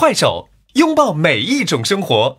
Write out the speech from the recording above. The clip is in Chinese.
快手，拥抱每一种生活。